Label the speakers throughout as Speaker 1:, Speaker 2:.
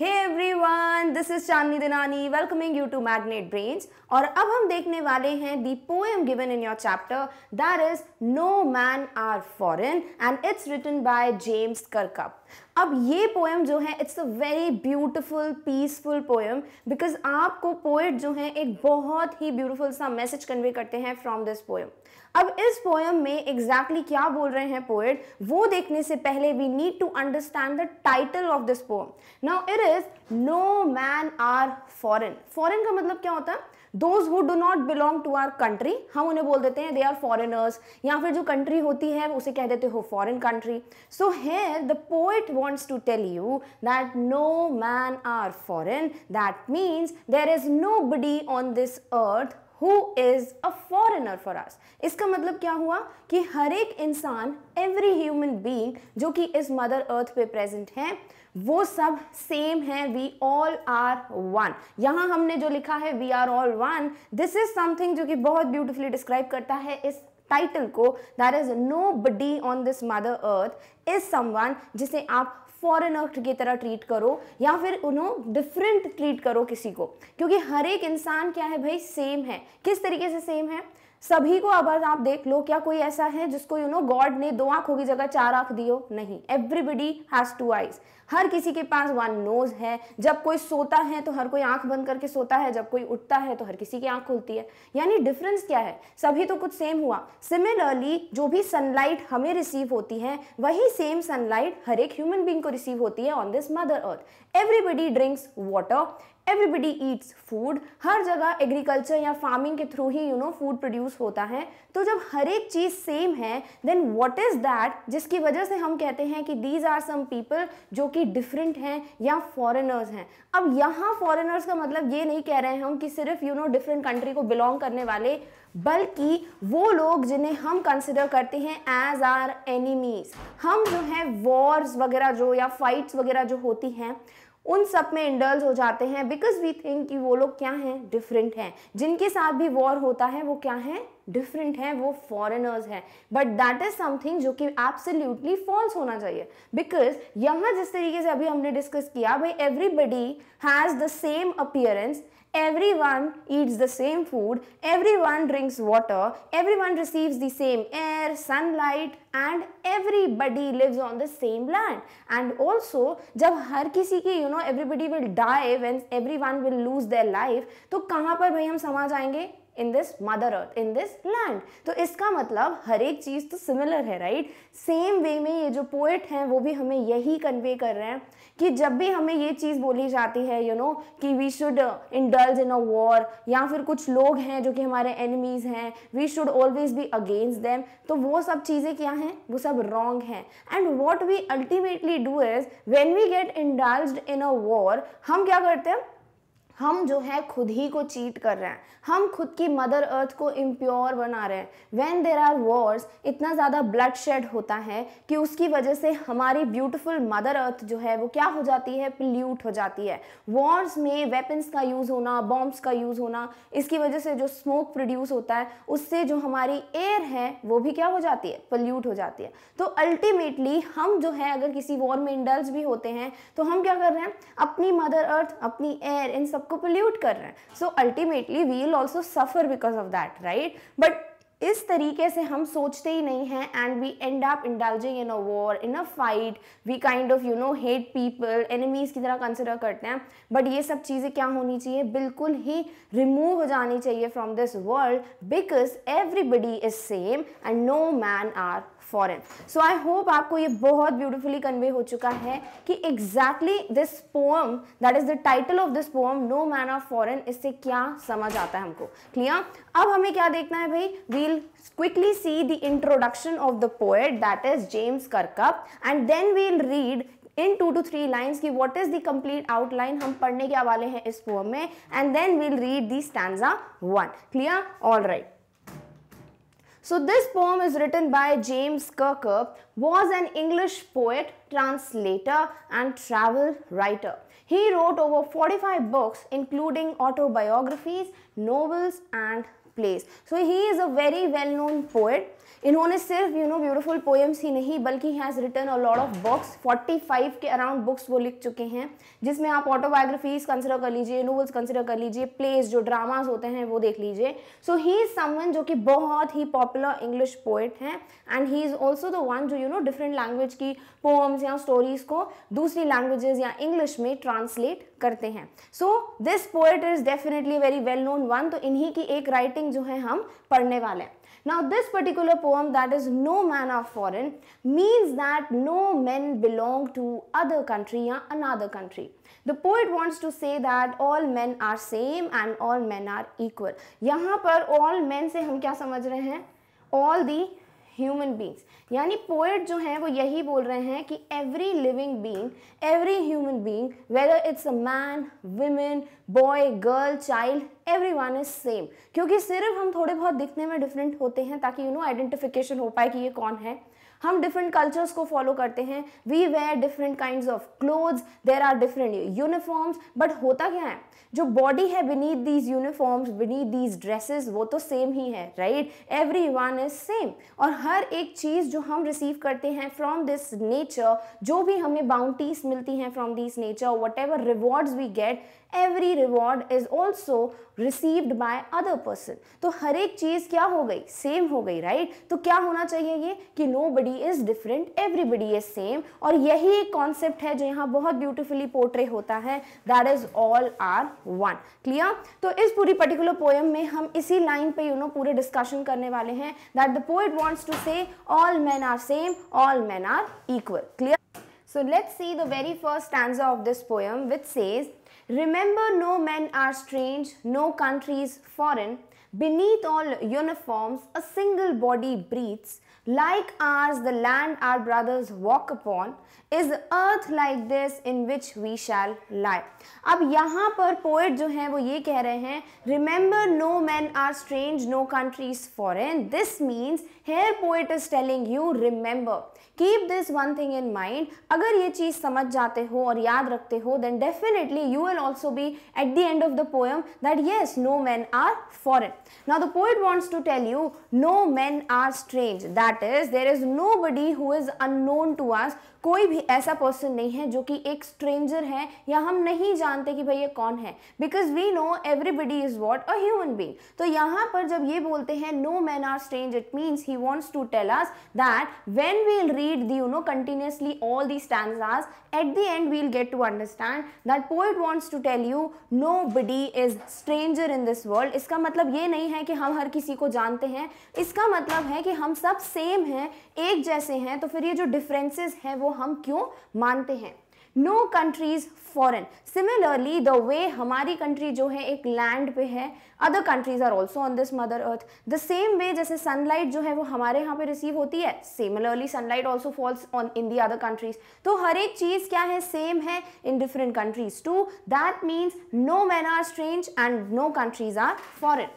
Speaker 1: Hey everyone! Everyone this is Chandni Dinani welcoming you to Magnet Brains और अब हम देखने वाले हैं the poem given in your chapter that is no man are foreign and it's written by James Kirkup अब ये poem जो है it's a very beautiful peaceful poem because आपको पोएट जो है एक बहुत ही ब्यूटीफुल सा मैसेज कन्वे करते हैं फ्रॉम दिस पोएम अब इस पोएम में एग्जैक्टली exactly क्या बोल रहे हैं पोएट वो देखने से पहले we need to understand the title of this poem now it is no man are foreign foreign का मतलब क्या होता है those who do not belong to our country हम उन्हें बोल देते हैं दे आर फॉरिनर्स या फिर जो कंट्री होती है उसे कह देते हो फॉरन कंट्री सो है the poet wants to tell you that no man are foreign that means there is nobody on this earth who is a foreigner for us इसका मतलब क्या हुआ कि हर एक इंसान एवरी ह्यूमन बींग जो कि इस मदर अर्थ पे प्रेजेंट है वो सब सेम है वी ऑल आर वन यहां हमने जो लिखा है we are all one this is something जो कि बहुत ब्यूटिफुली डिस्क्राइब करता है इस टाइटल को that is nobody on this mother earth is someone जिसे आप फॉरेनर की तरह ट्रीट करो या फिर उन्हों डिफरेंट ट्रीट करो किसी को क्योंकि हर एक इंसान क्या है भाई सेम है किस तरीके से सेम है सभी को अगर आप देख लो क्या कोई ऐसा है जिसको यू नो गॉड ने दो आंखों की जगह चार आंख दियो नहीं एवरीबडी हैज टू आईज हर किसी के पास वन नोज है जब कोई सोता है तो हर कोई आंख बंद करके सोता है जब कोई उठता है तो हर किसी की आंख खुलती है यानी डिफरेंस क्या है सभी तो कुछ सेम हुआ सिमिलरली जो भी सनलाइट हमें रिसीव होती है वही सेम सनलाइट हर एक ह्यूमन बींग को रिसीव होती है on this mother earth everybody drinks water everybody eats food हर जगह एग्रीकल्चर या फार्मिंग के थ्रू ही यू नो फूड प्रोड्यूस होता है तो जब हर एक चीज़ सेम है देन वॉट इज़ दैट जिसकी वजह से हम कहते हैं कि दीज आर सम पीपल जो कि डिफरेंट हैं या फॉरेनर्स हैं अब यहाँ फॉरेनर्स का मतलब ये नहीं कह रहे हैं हम कि सिर्फ यू नो डिफरेंट कंट्री को बिलोंग करने वाले बल्कि वो लोग जिन्हें हम कंसिडर करते हैं एज आर एनिमीज हम जो है वॉर्स वगैरह जो या फाइट्स वगैरह जो होती हैं उन सब में इंडल्स हो जाते हैं बिकॉज वी थिंक कि वो लोग क्या हैं डिफरेंट हैं जिनके साथ भी वॉर होता है वो क्या हैं डिफरेंट हैं वो फॉरेनर्स हैं बट दैट इज समथिंग जो कि एब्सोल्युटली फॉल्स होना चाहिए बिकॉज यहाँ जिस तरीके से अभी हमने डिस्कस किया भाई everybody has the same appearance everyone eats the same food, everyone drinks water, everyone receives the same air, sunlight and everybody lives on the same land. And also, जब हर किसी की you know everybody will die when everyone will lose their life, तो कहाँ पर भाई हम समाज आएंगे in this mother earth in this land तो इसका मतलब हर एक चीज़ तो सिमिलर है राइट सेम वे में ये जो पोएट हैं वो भी हमें यही कन्वे कर रहे हैं कि जब भी हमें ये चीज़ बोली जाती है यू you नो know, कि we should indulge in a war या फिर कुछ लोग हैं जो कि हमारे एनिमीज़ हैं we should always be against them तो वो सब चीज़ें क्या हैं वो सब रॉन्ग हैं and what we ultimately do is when we get indulge in a war हम क्या करते हैं हम जो है खुद ही को चीट कर रहे हैं हम खुद की मदर अर्थ को इम्प्योर बना रहे हैं वेन देर आर वॉर्स इतना ज़्यादा ब्लड शेड होता है कि उसकी वजह से हमारी ब्यूटिफुल मदर अर्थ जो है वो क्या हो जाती है पल्यूट हो जाती है वॉर्स में वेपन्स का यूज़ होना बॉम्ब्स का यूज़ होना इसकी वजह से जो स्मोक प्रोड्यूस होता है उससे जो हमारी एयर है वो भी क्या हो जाती है पल्यूट हो जाती है तो अल्टीमेटली हम जो है अगर किसी वॉर में इंडल्स भी होते हैं तो हम क्या कर रहे हैं अपनी मदर अर्थ अपनी एयर इन सब को पोल्यूट कर रहे हैं so ultimately we will also suffer because of that right but इस तरीके से हम सोचते ही नहीं हैं and we end up indulging in a war in a fight we kind of you know hate people enemies की तरह कंसिडर करते हैं बट ये सब चीज़ें क्या होनी चाहिए बिल्कुल ही रिमूव हो जानी चाहिए from this world because everybody is same and no man are foreign so I hope आपको ये बहुत ब्यूटिफुली कन्वे हो चुका है कि exactly this poem that is the title of this poem no man of foreign इससे क्या समझ आता है हमको क्लियर अब हमें क्या देखना है भाई we'll quickly see the introduction of the poet that is James Kirkup and then we'll read in two two three lines की what is the complete outline हम पढ़ने के वाले हैं इस पोएम में and then we'll read the stand one clear all right So this poem is written by James Kirkup, was an English poet, translator and travel writer. He wrote over 45 books including autobiographies, novels and plays. So he is a very well-known poet इन्होंने सिर्फ you know beautiful poems ही नहीं बल्कि has written a lot of books 45 के around books वो लिख चुके हैं जिसमें आप ऑटोबायोग्राफीज कंसिडर कर लीजिए नोवल्स कंसिडर कर लीजिए प्लेस जो ड्रामाज होते हैं वो देख लीजिए सो ही इज़ समन जो कि बहुत ही पॉपुलर इंग्लिश पोइट हैं and he is also the one जो यू नो डिफरेंट लैंग्वेज की पोम्स या स्टोरीज को दूसरी लैंग्वेजेज या इंग्लिश में ट्रांसलेट करते हैं so this poet is definitely very well known one तो इन्हीं की एक राइटिंग जो है हम पढ़ने वाले हैं Now this particular poem that is no man of foreign means that no men belong to other country or another country. The poet wants to say that all men are same and all men are equal. यहाँ पर all men से हम क्या समझ रहे हैं All the human beings यानी poet जो हैं वो यही बोल रहे हैं कि every living being every human being whether it's a man women boy girl child every one is same क्योंकि सिर्फ हम थोड़े बहुत दिखने में डिफरेंट होते हैं ताकि यू नो आइडेंटिफिकेशन हो पाए कि ये कौन है हम डिफरेंट कल्चर्स को फॉलो करते हैं we wear different kind of clothes there are different uniforms but होता क्या है जो बॉडी है beneath these uniforms beneath these dresses वो तो सेम ही है right every one is same और हर एक चीज़ जो हम रिसीव करते हैं फ्रॉम दिस नेचर जो भी हमें बाउंटीज मिलती हैं from this nature whatever rewards we get every reward is also received by other person तो हर एक चीज़ क्या हो गई सेम हो गई राइट right? तो क्या होना चाहिए ये कि nobody is different everybody is same और यही एक कॉन्सेप्ट है जो यहाँ बहुत ब्यूटिफुली पोर्ट्रे होता है that is all are one clear तो इस पूरी पर्टिकुलर पोएम में हम इसी लाइन पे यू नो पूरे डिस्कशन करने वाले हैं that the poet wants to say all man are same all man are equal clear so let's see the very first stand of this poem which says Remember no men are strange, no countries foreign. Beneath all uniforms a single body breathes like ours the land our brothers walk upon is the earth like this in which we shall lie अब यहाँ पर poet जो हैं वो ये कह रहे हैं remember no men are strange no countries foreign this means here poet is telling you remember keep this one thing in mind अगर ये चीज़ समझ जाते हो और याद रखते हो then definitely you will also be at the end of the poem that yes no men are foreign now the poet wants to tell you no men are strange that that is there is nobody who is unknown to us कोई भी ऐसा person नहीं है जो कि एक stranger है या हम नहीं जानते कि भाई ये कौन है because we know everybody is what a human being तो यहाँ पर जब ये बोलते हैं no man are strange it means he wants to tell us that when we'll read the you know continuously all the stand at the end we'll get to understand that poet wants to tell you nobody is stranger in this world इसका मतलब ये नहीं है कि हम हर किसी को जानते हैं इसका मतलब है कि हम सब सेम हैं एक जैसे हैं तो फिर ये जो डिफरेंसेस हैं वो हम क्यों मानते हैं no countries foreign similarly the way हमारी कंट्री जो है एक लैंड पे है other countries are also on this mother earth the same way जैसे सनलाइट जो है वो हमारे यहाँ पे रिसीव होती है similarly sunlight also falls on in the other countries तो हर एक चीज़ क्या है सेम है in different countries too that means no man are strange and no countries are foreign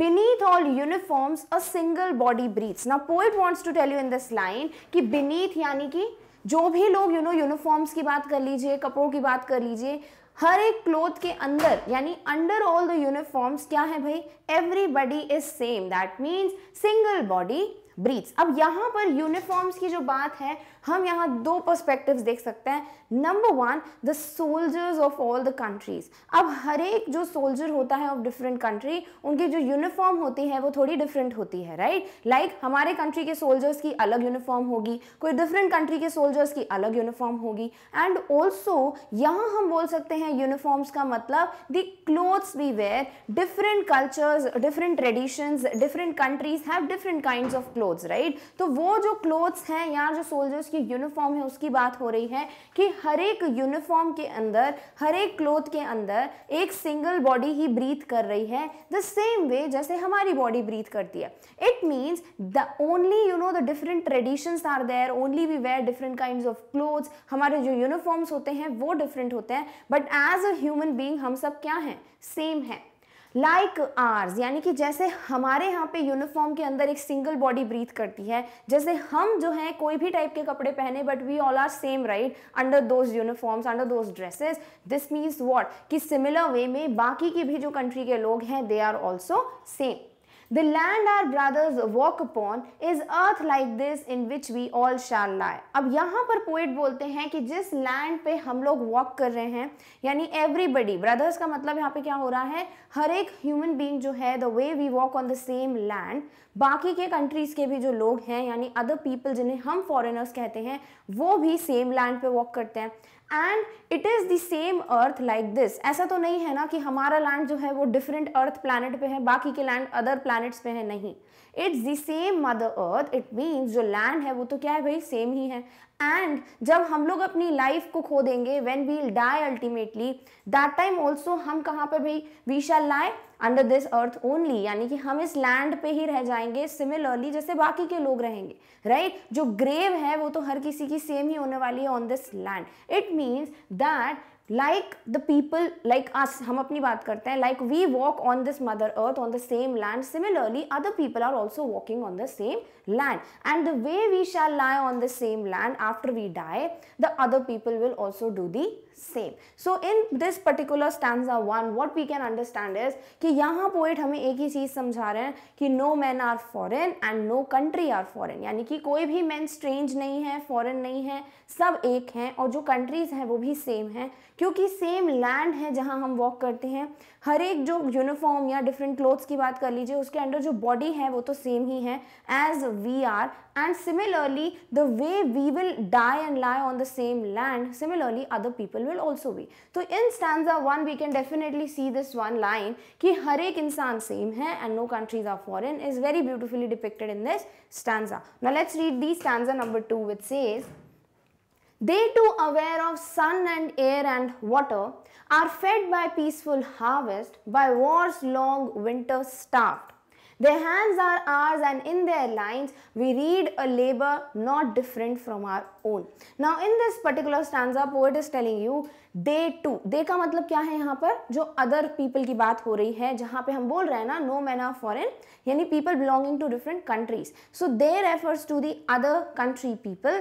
Speaker 1: beneath all uniforms a single body breathes now poet wants to tell you in this line ki beneath yani ki जो भी लोग you know uniforms की बात कर लीजिए कपड़ों की बात कर लीजिए हर एक क्लोथ के अंदर यानी अंडर ऑल द यूनिफॉर्म्स क्या है भाई everybody is same that means single body breathes अब यहाँ पर यूनिफॉर्म्स की जो बात है हम यहाँ दो पर्सपेक्टिव्स देख सकते हैं number one the soldiers of all the countries अब हर एक जो सोल्जर होता है ऑफ डिफरेंट कंट्री उनकी जो यूनिफॉर्म होती है वो थोड़ी डिफरेंट होती है राइट right? लाइक like, हमारे कंट्री के सोल्जर्स की अलग यूनिफॉर्म होगी कोई डिफरेंट कंट्री के सोल्जर्स की अलग यूनिफॉर्म होगी एंड ऑल्सो यहाँ हम बोल सकते हैं यूनिफॉर्म्स का मतलब the clothes we wear different cultures different traditions different countries have different kind of cloth clothes right तो वो जो क्लोथ्स हैं यहाँ जो सोल्जर्स की यूनिफॉर्म है उसकी बात हो रही है कि हर एक यूनिफॉर्म के अंदर हर एक क्लोथ के अंदर एक सिंगल बॉडी ही ब्रीथ कर रही है द सेम वे जैसे हमारी बॉडी ब्रीथ करती है it means the only you know the different traditions are there only we wear different kind of clothes हमारे जो यूनिफॉर्म्स होते हैं वो डिफरेंट होते हैं but as a human being हम सब क्या हैं सेम है. लाइक आर्स यानी कि जैसे हमारे यहाँ पे यूनिफॉर्म के अंदर एक सिंगल बॉडी ब्रीथ करती है जैसे हम जो है कोई भी टाइप के कपड़े पहने but we all are same right under those uniforms under those dresses this means what कि सिमिलर वे में बाकी के भी जो कंट्री के लोग हैं they are also same The land our brothers walk upon is earth like this in which we all shall lie. अब यहाँ पर पोइट बोलते हैं कि जिस लैंड पे हम लोग वॉक कर रहे हैं यानी एवरीबडी ब्रदर्स का मतलब यहाँ पे क्या हो रहा है हर एक ह्यूमन बींग जो है the way we walk on the same land बाकी के कंट्रीज़ के भी जो लोग हैं यानी अदर पीपल जिन्हें हम फॉरेनर्स कहते हैं वो भी सेम लैंड पे वॉक करते हैं and it is the same earth like this ऐसा तो नहीं है ना कि हमारा लैंड जो है वो डिफरेंट अर्थ प्लानट पे है बाकी के लैंड अदर प्लानट्स पे है नहीं it's the same mother earth it means जो लैंड है वो तो क्या है भाई सेम ही है एंड जब हम लोग अपनी लाइफ को खो देंगे when we'll die ultimately that time also हम कहाँ पर भाई we shall lie under this earth only यानी कि हम इस लैंड पे ही रह जाएंगे सिमिलरली जैसे बाकी के लोग रहेंगे राइट right? जो ग्रेव है वो तो हर किसी की सेम ही होने वाली है on this land it means that like the people like us hum apni baat karte hai, like we walk on this mother earth on the same land similarly other people are also walking on the same land and the way we shall lie on the same land after we die the other people will also do the same so in this particular stanza one what we can understand is कि यहाँ poet हमें एक ही चीज़ समझा रहे हैं कि no man are foreign and no country are foreign यानी कि कोई भी मैन स्ट्रेंज नहीं है फॉरेन नहीं है सब एक हैं और जो कंट्रीज़ हैं वो भी सेम हैं क्योंकि सेम लैंड है जहाँ हम वॉक करते हैं हर एक जो यूनिफॉर्म या डिफरेंट क्लोथ्स की बात कर लीजिए उसके अंडर जो बॉडी है वो तो सेम ही है as we are and similarly the way we will die and lie on the same land similarly other people will also be so in stanza 1 we can definitely see this one line ki har ek insaan same hai and no countries are foreign is very beautifully depicted in this stanza now let's read the stanza number 2 which says they too aware of sun and air and water are fed by peaceful harvest by war's long winter starved Their hands are ours and in their lines we read a labor not different from our own. Now in this particular stanza poet is telling you they too. They का मतलब क्या है यहाँ पर जो other people की बात हो रही है जहाँ पे हम बोल रहे हैं ना no man are foreign यानी people belonging to different countries. So they refers to the other country people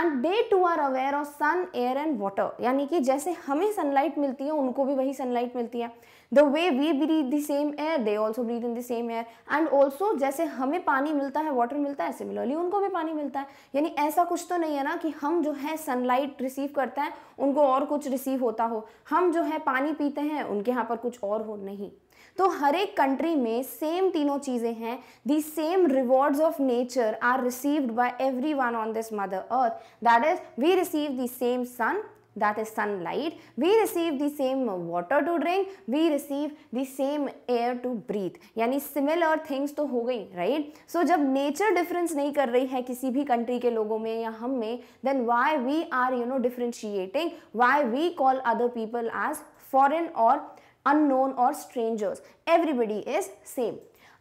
Speaker 1: and they too are aware of sun air and water यानी कि जैसे हमें sunlight मिलती है उनको भी वही sunlight मिलती है the way we breathe the same air they also breathe in the same air and also जैसे हमें पानी मिलता है वाटर मिलता है सिमिलरली उनको भी पानी मिलता है यानी ऐसा कुछ तो नहीं है ना कि हम जो है सनलाइट रिसीव करते हैं उनको और कुछ रिसीव होता हो हम जो है पानी पीते हैं उनके यहाँ पर कुछ और हो नहीं तो हर एक कंट्री में सेम तीनों चीज़ें हैं the same rewards of nature are received by every one on this mother earth that is we receive the same sun that is sunlight, we receive the same water to drink, we receive the same air to breathe. yani similar things to ho gayi right? So jab nature difference nahi kar rahi hai kisi bhi country ke logo mein ya hum mein then why we are you know differentiating, why we call other people as foreign or unknown or strangers. Everybody is same.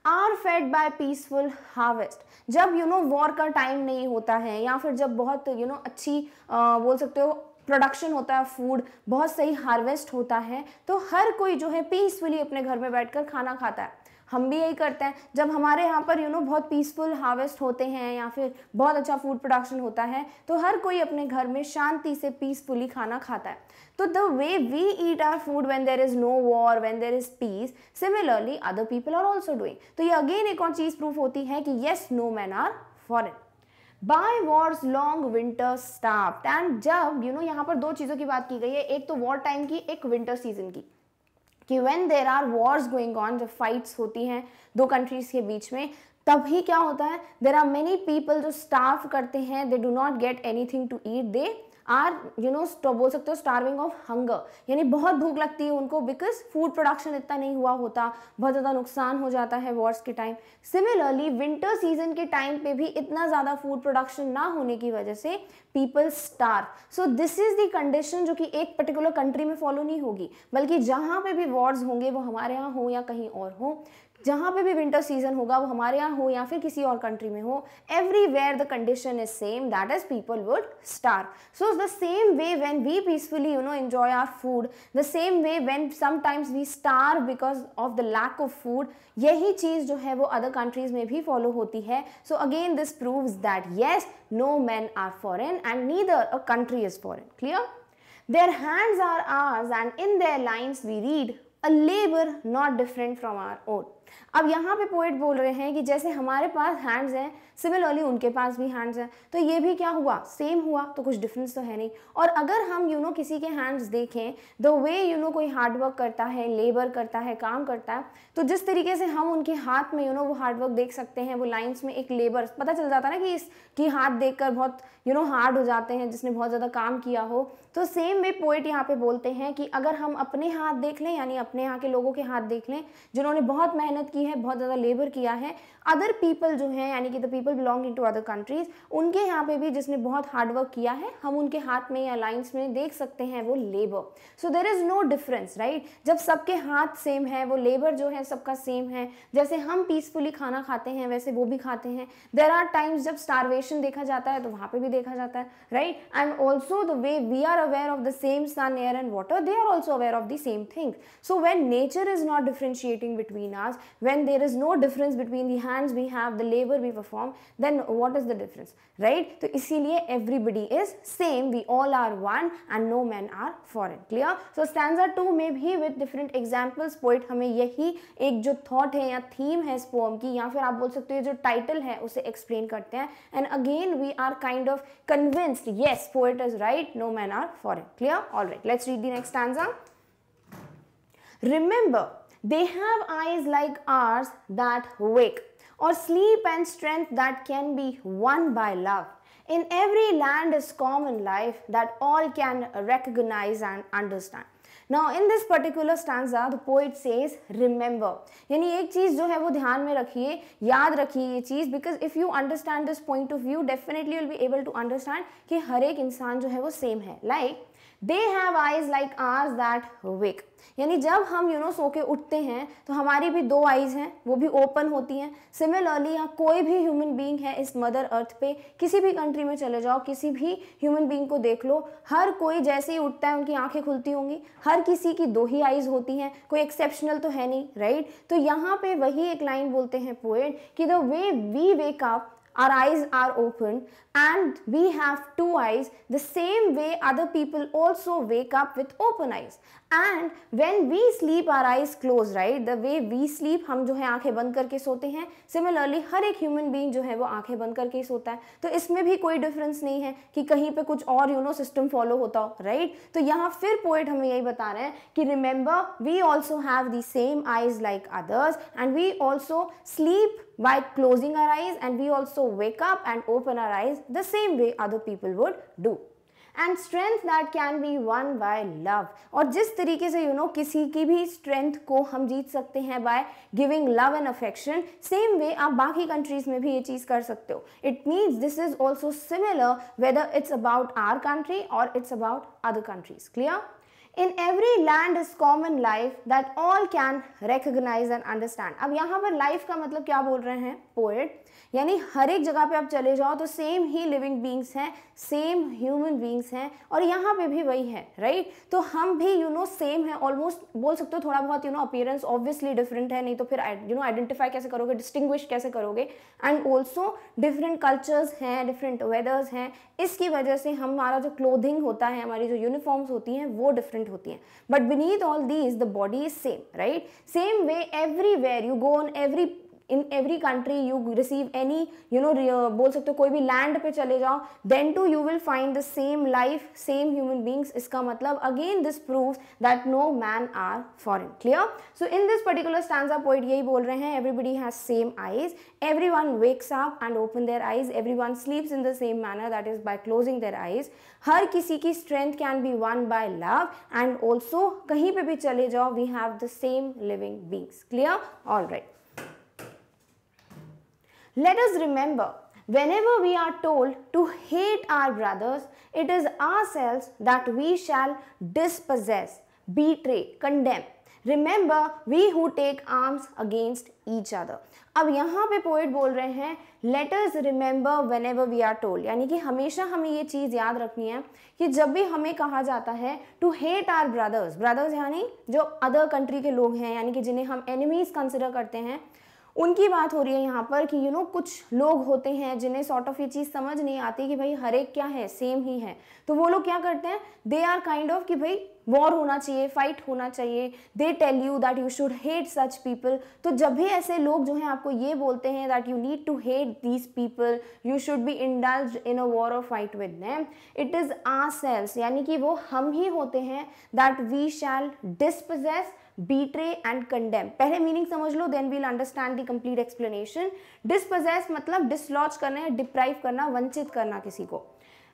Speaker 1: Are fed by peaceful harvest जब you know war का time नहीं होता है या फिर जब बहुत you you know know, अच्छी आ, बोल सकते हो प्रोडक्शन होता है फूड बहुत सही हार्वेस्ट होता है तो हर कोई जो है पीसफुली अपने घर में बैठकर खाना खाता है हम भी यही करते हैं जब हमारे यहाँ पर यू नो बहुत पीसफुल हार्वेस्ट होते हैं या फिर बहुत अच्छा फूड प्रोडक्शन होता है तो हर कोई अपने घर में शांति से पीसफुली खाना खाता है तो the way we eat our food when there is no war when there is peace similarly other people are also doing तो ये अगेन एक और चीज़ प्रूफ होती है कि yes no man are foreign by wars long winter starved and जब you know यहाँ पर दो चीज़ों की बात की गई है एक तो वॉर टाइम की एक विंटर सीजन की कि when there are wars going on जब फाइट्स होती हैं दो कंट्रीज के बीच में तब ही क्या होता है देर आर मेनी पीपल जो स्टाफ करते हैं they do not get anything to eat they are you know बोल सकते हो स्टार्विंग ऑफ हंगर यानी बहुत भूख लगती है उनको बिकॉज फूड प्रोडक्शन इतना नहीं हुआ होता बहुत ज़्यादा नुकसान हो जाता है वॉर्स के टाइम सिमिलरली विंटर सीजन के टाइम पे भी इतना ज़्यादा फूड प्रोडक्शन ना होने की वजह से people starve so this is the condition जो कि एक पर्टिकुलर कंट्री में फॉलो नहीं होगी बल्कि जहाँ पे भी वॉर्स होंगे वो हमारे यहाँ हो या कहीं और हो जहाँ पे भी विंटर सीजन होगा वो हमारे यहाँ हो या फिर किसी और कंट्री में हो everywhere the condition is same that is people would starve so the same way when we peacefully you know enjoy our food the same way when sometimes we starve because of the lack of food यही चीज़ जो है वो other countries में भी follow होती है so again this prove that yes no man are foreign and neither a country is foreign clear their hands are ours and in their lines we read a labour not different from our own अब यहाँ पे poet बोल रहे हैं कि जैसे हमारे पास hands हैं सिमिलरली उनके पास भी हैंड्स हैं तो ये भी क्या हुआ सेम हुआ तो कुछ डिफरेंस तो है नहीं और अगर हम यू you नो know, किसी के हैंड्स देखें द वे यू नो कोई हार्डवर्क करता है लेबर करता है काम करता है तो जिस तरीके से हम उनके हाथ में यू you नो know, वो हार्डवर्क देख सकते हैं वो लाइन्स में एक लेबर पता चल जाता ना कि इस की हाथ देख बहुत यू नो हार्ड हो जाते हैं जिसने बहुत ज़्यादा काम किया हो तो सेम वे पोइट यहाँ पे बोलते हैं कि अगर हम अपने हाथ देख लें यानी अपने यहाँ के लोगों के हाथ देख लें जिन्होंने बहुत मेहनत मेहनत की है बहुत ज़्यादा लेबर किया है अदर पीपल जो हैं यानी कि the people belonging to other countries उनके यहाँ पे भी जिसने बहुत हार्डवर्क किया है हम उनके हाथ में या लाइन्स में देख सकते हैं वो labour so there is no difference right जब सबके हाथ सेम है वो लेबर जो है सबका सेम है जैसे हम पीसफुली खाना खाते हैं वैसे वो भी खाते हैं देर आर टाइम्स जब स्टारवेशन देखा जाता है तो वहाँ पर भी देखा जाता है right and also the way we are aware of the same sun air and water they are also aware of the same things so when nature is not differentiating between us when there is no difference between the hands we have the labor we perform then what is the difference right so इसीलिए everybody is same we all are one and no men are foreign clear so stanza 2 may be with different examples poet हमें यही एक जो thought है या theme है इस poem की या फिर आप बोल सकते हो जो title है उसे explain करते हैं and again we are kind of convinced yes poet is right no men are foreign clear all right let's read the next stanza remember they have eyes like ours that wake or sleep and strength that can be won by love. In every land is common life that all can recognize and understand. Now, in this particular stanza, the poet says, "Remember." यानी एक चीज़ जो है वो ध्यान में रखिए याद रखिए ये चीज़ because if you understand this point of view definitely will be able to understand कि हर एक इंसान जो है वो सेम है like, they have eyes like ours that wake यानी जब हम यू नो सो के उठते हैं तो हमारी भी दो आईज हैं वो भी ओपन होती हैं सिमिलरली या कोई भी ह्यूमन बींग है इस मदर अर्थ पे किसी भी कंट्री में चले जाओ किसी भी ह्यूमन बींग को देख लो हर कोई जैसे ही उठता है उनकी आंखें खुलती होंगी हर किसी की दो ही आईज होती हैं कोई एक्सेप्शनल तो है नहीं राइट right? तो यहाँ पे वही एक लाइन बोलते हैं पोएट कि the way we wake up eyes are open and we have two eyes the same way other people also wake up with open eyes and when we sleep our eyes close right the way we sleep hum jo hai aankhein band karke sote hain similarly har ek human being jo hai wo aankhein band karke hi sota hai to isme bhi koi difference nahi hai ki kahin pe kuch aur you know system follow hota ho right? to yahan fir poet hame yahi bata रहे हैं ki remember we also have the same eyes like others and we also sleep by closing our eyes and we also wake up and open our eyes the same way other people would do. And strength that can be won by love और जिस तरीके से you you know know, किसी की भी strength को हम जीत सकते हैं by giving love and affection same way आप बाकी कंट्रीज में भी ये चीज़ कर सकते हो it means this is also similar whether it's about our country और it's about other countries clear in every land is common life that all can recognise and understand अब यहाँ पर लाइफ का मतलब क्या बोल रहे हैं पोएट यानी हर एक जगह पे आप चले जाओ तो सेम ही लिविंग बींग्स हैं सेम ह्यूमन बींग्स हैं और यहाँ पे भी वही है राइट तो हम भी यू नो सेम है ऑलमोस्ट बोल सकते हो थोड़ा बहुत you know appearance obviously different है नहीं तो फिर यू नो आइडेंटिफाई कैसे करोगे डिस्टिंग्विश कैसे करोगे एंड ऑल्सो डिफरेंट कल्चर्स हैं डिफरेंट वेदर्स हैं इसकी वजह से हमारा जो क्लोथिंग होता है हमारी जो यूनिफॉर्म्स होती हैं वो डिफरेंट होती हैं but beneath all these the body is same right same way everywhere you go on every in every country you receive any you know बोल सकते हो कोई भी लैंड पे चले जाओ then too you will find the same life same human beings इसका मतलब again this prove that no man are foreign clear so in this particular standpoint यही बोल रहे हैं everybody has same eyes everyone wakes up and open their eyes everyone sleeps in the same manner that is by closing their eyes हर किसी की strength can be won by love and also कहीं पर भी चले जाओ we have the same living beings clear all right Let us remember, whenever we are told to hate our brothers, it is ourselves that we shall dispossess, betray, condemn. Remember we who take arms against each other अब यहाँ पे poet बोल रहे हैं letters remember whenever we are told यानी कि हमेशा हमें ये चीज़ याद रखनी है कि जब भी हमें कहा जाता है to hate our brothers brothers यानी जो अदर कंट्री के लोग हैं यानी कि जिन्हें हम एनिमीज़ कंसिडर करते हैं उनकी बात हो रही है यहाँ पर कि यू you नो know, कुछ लोग होते हैं जिन्हें सॉर्ट ऑफ ये चीज़ समझ नहीं आती कि भाई हर एक क्या है सेम ही है तो वो लोग क्या करते हैं दे आर काइंड ऑफ कि भाई वॉर होना चाहिए फाइट होना चाहिए they tell you that you should hate such people तो जब भी ऐसे लोग जो हैं आपको ये बोलते हैं that you need to hate these people you should be indulge in a war और fight with them it is ourselves यानी कि वो हम ही होते हैं that we shall dispossess betray and condemn पहले मीनिंग समझ लो then we'll understand the complete explanation dispossess मतलब डिसलॉज करना या डिप्राइव करना वंचित करना किसी को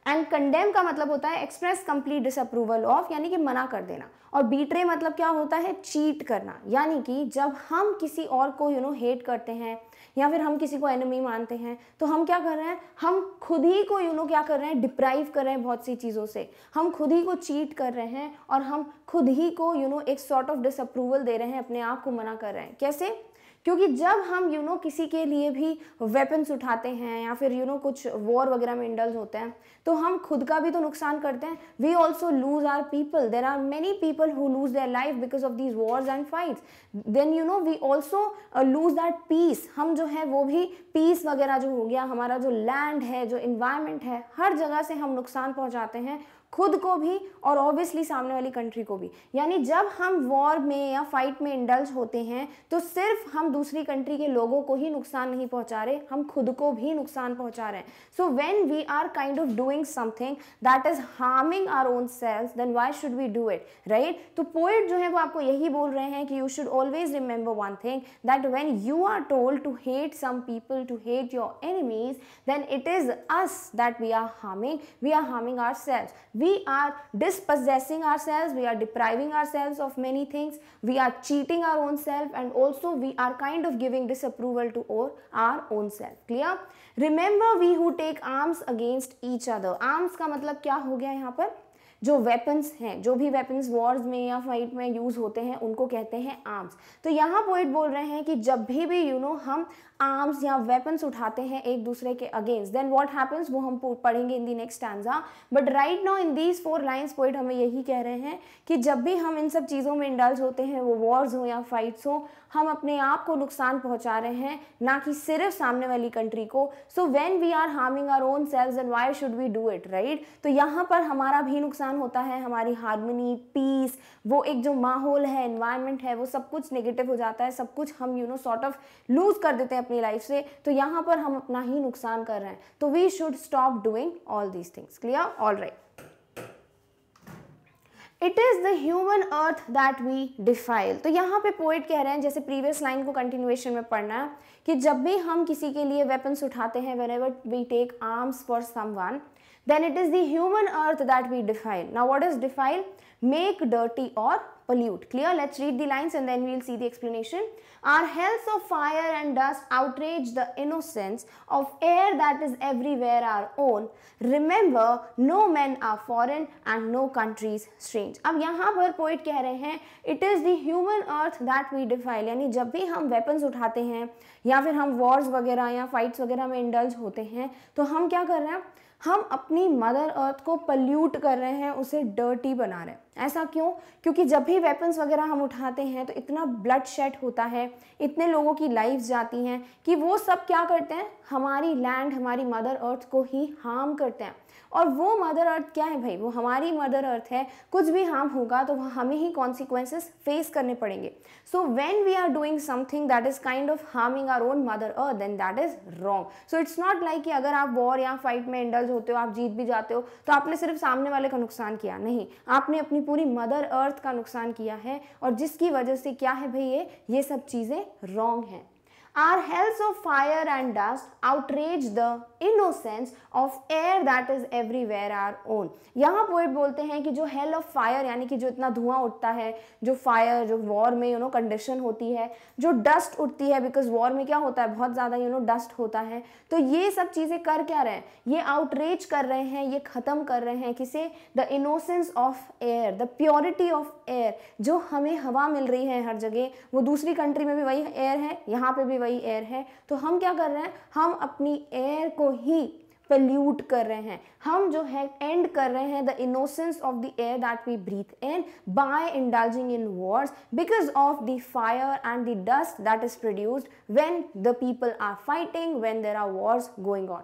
Speaker 1: एंड कंडेम का मतलब होता है एक्सप्रेस कंप्लीट डिसअप्रूवल ऑफ यानी कि मना कर देना और बीट्रे मतलब क्या होता है चीट करना यानी कि जब हम किसी और को यू नो हेट करते हैं या फिर हम किसी को एनिमी मानते हैं तो हम क्या कर रहे हैं हम खुद ही को यू नो क्या कर रहे हैं डिप्राइव कर रहे हैं बहुत सी चीज़ों से हम खुद ही को चीट कर रहे हैं और हम खुद ही को यू नो एक सॉर्ट ऑफ डिसअप्रूवल दे रहे हैं अपने आप को मना कर रहे हैं कैसे क्योंकि जब हम यू नो किसी के लिए भी वेपन्स उठाते हैं या फिर यू नो कुछ वॉर वगैरह में इंडल्स होते हैं तो हम खुद का भी तो नुकसान करते हैं we also lose our people there are many people who lose their life because of these wars and fights then you know we also lose that peace हम जो है वो भी पीस वगैरह जो हो गया हमारा जो लैंड है जो इन्वायरमेंट है हर जगह से हम नुकसान पहुँचाते हैं खुद को भी और ऑब्वियसली सामने वाली कंट्री को भी यानी जब हम वॉर में या फाइट में इंडल्ज होते हैं तो सिर्फ हम दूसरी कंट्री के लोगों को ही नुकसान नहीं पहुंचा रहे हम खुद को भी नुकसान पहुंचा रहे हैं so when we are kind of doing something that is harming our own selves then why should we do it right तो पोइट जो है वो आपको यही बोल रहे हैं कि you should always remember one thing that when you are told to hate some people to hate your enemies then it is us that we are harming we are harming ourselves we are dispossessing ourselves we are depriving ourselves of many things we are cheating our own self and also we are kind of giving disapproval to our, our own self clear remember we who take arms against each other arms ka matlab kya ho gaya yahan par जो weapons हैं जो भी weapons Wars में या fight में use होते हैं उनको कहते हैं आर्म्स तो यहाँ पोइट बोल रहे हैं कि जब भी भी यू you नो know, हम आर्म्स या वेपन्स उठाते हैं एक दूसरे के अगेंस्ट देन वॉट हैपन्स वो हम पढ़ेंगे in the next stanza but right now in these four lines poet हमें यही कह रहे हैं कि जब भी हम इन सब चीज़ों में इंडल्ज होते हैं वो वॉर्स हो या फाइट्स हो हम अपने आप को नुकसान पहुंचा रहे हैं ना कि सिर्फ सामने वाली कंट्री को so when we are harming our own selves and why should we do it right तो यहाँ पर हमारा भी नुकसान होता है हमारी हारमोनी पीस वो एक जो माहौल है इन्वायरमेंट है वो सब कुछ नेगेटिव हो जाता है सब कुछ हम you know sort of lose कर देते हैं अपनी लाइफ से तो यहाँ पर हम अपना ही नुकसान कर रहे हैं तो we should stop doing all these things clear all right it is the human earth that we defile तो यहाँ पे पोइट कह रहे हैं जैसे प्रीवियस लाइन को कंटिन्यूएशन में पढ़ना है कि जब भी हम किसी के लिए वेपन्स उठाते हैं whenever we take arms for someone then it is the human earth that we defile now what is defile make dirty और pollute. Clear? Let's read the lines and then we'll see the explanation. Our hells of fire and dust outrage the innocence of air that is everywhere our own. Remember, no men are foreign and no countries strange. ab yahan par poet keh rahe hain it is the human earth that we defile. yani jab bhi hum weapons uthate hain ya fir hum wars wagera ya fights wagera mein indulge hote hain to hum kya kar rahe hain हम अपनी mother earth को pollute कर रहे हैं उसे dirty बना रहे हैं ऐसा क्यों क्योंकि जब भी वेपन्स वगैरह हम उठाते हैं तो इतना ब्लड शेड होता है इतने लोगों की लाइफ जाती हैं कि वो सब क्या करते हैं हमारी लैंड हमारी मदर अर्थ को ही हार्म करते हैं और वो मदर अर्थ क्या है भाई वो हमारी मदर अर्थ है कुछ भी हार्म होगा तो हमें ही कॉन्सिक्वेंसेस फेस करने पड़ेंगे so when we are doing something that is kind of harming our own mother earth then that is wrong so it's not like कि अगर आप वॉर या फाइट में इंडल्ज होते हो आप जीत भी जाते हो तो आपने सिर्फ सामने वाले का नुकसान किया नहीं आपने अपनी पूरी मदर अर्थ का नुकसान किया है और जिसकी वजह से क्या है भाई ये ये सब चीज़ें रॉन्ग हैं Our hells of fire and dust outrage the innocence of air that is everywhere our own. यहाँ पोइट बोलते हैं कि जो हेल ऑफ फायर यानी कि जो इतना धुआं उठता है जो फायर जो वॉर में यू नो कंडीशन होती है जो डस्ट उठती है बिकॉज वॉर में क्या होता है बहुत ज़्यादा यू नो डस्ट होता है तो ये सब चीज़ें कर क्या रहे हैं ये आउटरीच कर रहे हैं ये ख़त्म कर रहे हैं किसे the innocence of air the purity of air जो हमें हवा मिल रही है हर जगह वो दूसरी कंट्री में भी वही एयर है यहाँ पर भी वही वही एयर है तो हम क्या कर रहे हैं हम अपनी एयर को ही पल्यूट कर रहे हैं हम जो है एंड कर रहे हैं the innocence of the air that we breathe in by indulging in wars because of the fire and the dust that is produced when the people are fighting when there are wars going on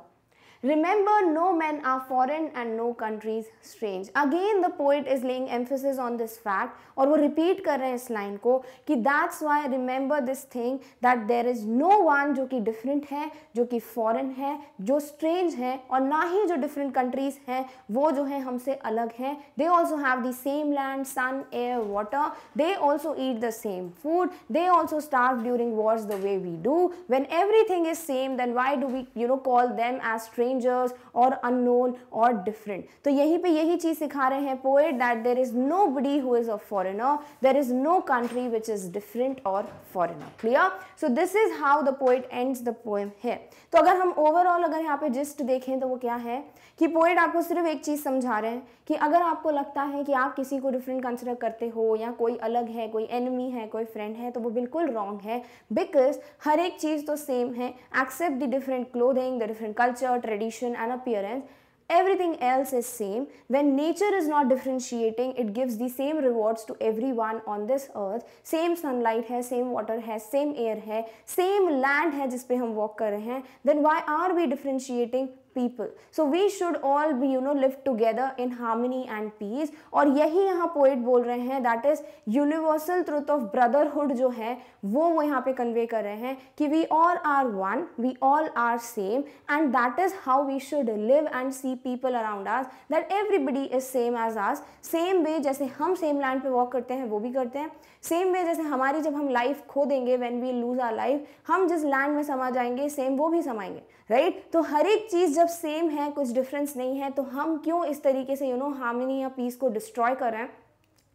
Speaker 1: Remember, no men are foreign and no countries strange. Again, the poet is laying emphasis on this fact or वो repeat कर रहे हैं इस line को कि that's why remember this thing that there is no one जो कि different है जो कि foreign है जो strange है और ना ही जो different countries हैं वो जो है हमसे अलग हैं they also have the same land, sun, air, water. They also eat the same food. They also starve during wars the way we do. When everything is same, then why do we you know call them as strange strangers और unknown और different तो यहीं पे यही चीज़ सिखा रहे हैं poet that there is nobody who is a foreigner there is no country which is different और foreigner clear so this is how the poet ends the poem है तो अगर हम ओवरऑल अगर यहाँ पे जिस्ट देखें तो वो क्या है कि पोएट आपको सिर्फ एक चीज़ समझा रहे हैं कि अगर आपको लगता है कि आप किसी को डिफरेंट कंसिडर करते हो या कोई अलग है कोई एनिमी है कोई फ्रेंड है तो वो बिल्कुल रॉन्ग है बिकॉज हर एक चीज़ तो सेम है except the different clothing the different culture tradition addition and appearance everything else is same when nature is not differentiating it gives the same rewards to everyone on this earth same sunlight hai same water hai same air hai same land hai jis pe hum walk kar rahe hain then why are we differentiating people so we should all be you know live together in harmony and peace और यही यहाँ poet बोल रहे हैं that is universal truth of brotherhood जो है वो वो यहाँ पे कन्वे कर रहे हैं कि we all are one we all are same and that is how we should live and see people around us that everybody is same as us same way जैसे हम सेम लैंड पे walk करते हैं वो भी करते हैं same way जैसे हमारी जब हम लाइफ खो देंगे when we lose our life हम जिस लैंड में समा जाएंगे सेम वो भी समाएंगे राइट right? तो हर एक चीज जब सेम है कुछ डिफरेंस नहीं है तो हम क्यों इस तरीके से यू नो हार्मनी या पीस को डिस्ट्रॉय कर रहे हैं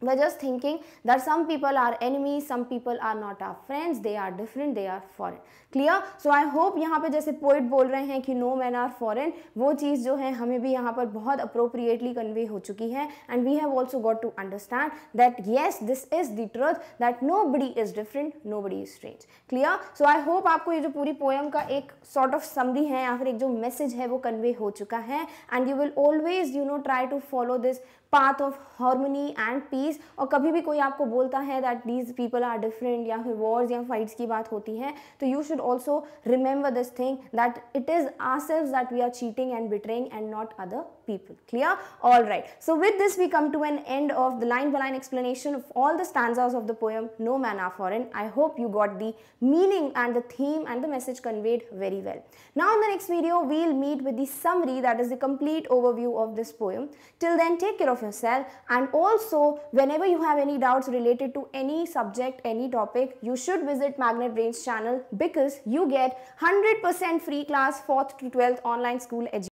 Speaker 1: we just thinking that some people are enemy some people are not our friends they are different they are foreign clear so I hope यहाँ पे जैसे पोइट बोल रहे हैं कि नो मैन आर फॉरन वो चीज़ जो है हमें भी यहाँ पर बहुत अप्रोप्रिएटली कन्वे हो चुकी है and we have also got to understand that yes this is the truth that nobody is different nobody is strange clear so I hope आपको ये जो पूरी पोएम का एक सॉर्ट ऑफ समरी है या फिर एक जो मैसेज है वो कन्वे हो चुका है and you will always you know try to follow this path of harmony and peace और कभी भी कोई आपको बोलता है that these people are different या फिर वॉर्स या फाइट्स की बात होती है तो you should should also remember this thing that it is ourselves that we are cheating and betraying and not other people. Clear? Alright. So with this we come to an end of the line by line explanation of all the stanzas of the poem No Man Are Foreign. I hope you got the meaning and the theme and the message conveyed very well. Now in the next video we'll meet with the summary that is the complete overview of this poem. Till then take care of yourself and also whenever you have any doubts related to any subject, any topic, you should visit Magnet Brains channel because you get 100% free class 4th to 12th online school education.